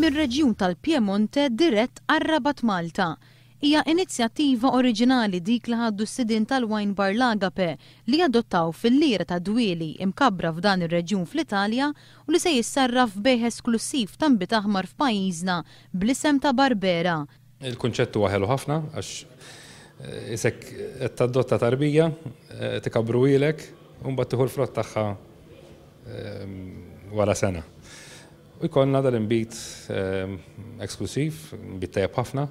mir-reġjun tal-Piemonte dirett għarrabat rabat Malta. Hija inizjattiva oriġinali dik li ħaddu s-sidin tal-Wine Bar Lagape li adottaw fil-lira ta' dwili imkabra f'dan ir-reġjun fl-Italja u li se jissarraf bejħ esklusiv tam aħmar f'pajjiżna bl-isem ta' Barbera. il kunċettu għahelu ħafna għax eh, isek qed tadotta tarbija, eh, tikabru ilek, u mbagħad tieħu l-frott tagħha ehm, wara sena. U jkollna dal-imbit ehm, eksklusiv, imbit tajab ħafna,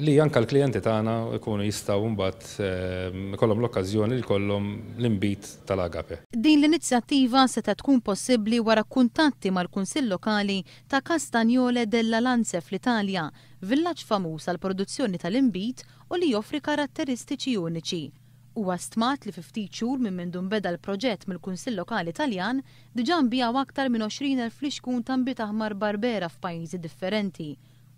li anka l-klienti tagħna jkunu jistgħu mbagħad ehm, kollhom l-okkażjoni li kollhom l inbit tal-agape. Din l-inizjattiva seta' tkun possibbli wara kuntatti mal-Kunsill Lokali ta' Kastanjole della Lanze fl-Italja, villaġġ famuż għal produzzjoni tal inbit u li joffri karatteristiċi uniċi. Huwa stmat li fi ftit xhur minn minn beda l-proġett mill-Kunsill Lokali Taljan diġà nbijaw aktar minn 20,000 kun ta' mbita aħmar barbera f'pajjiżi differenti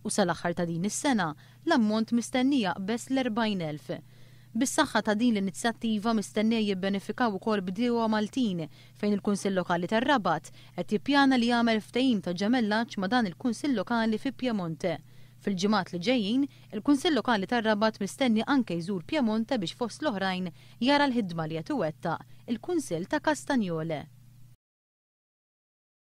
u sal-aħħar ta' din is-sena l-ammont mistennija bes l-40,000. Bis-saħħa ta' din l-inizjattiva mistennija jibbenefikaw ukoll bdiewa Maltin fejn il-Kunsill Lokali tar-Rabat qed jippjana li jagħmel ftehim ta' ġemellaġġ ma' dan il-Kunsill Lokali fi Pjemonte. Fil-ġimat li ġejjin, il-Kunsill Lokali tar-Rabat mistenni anke jżur Piemonte biex fost l-oħrajn jara l-ħidma li qed il-Kunsill ta' Kastanjole.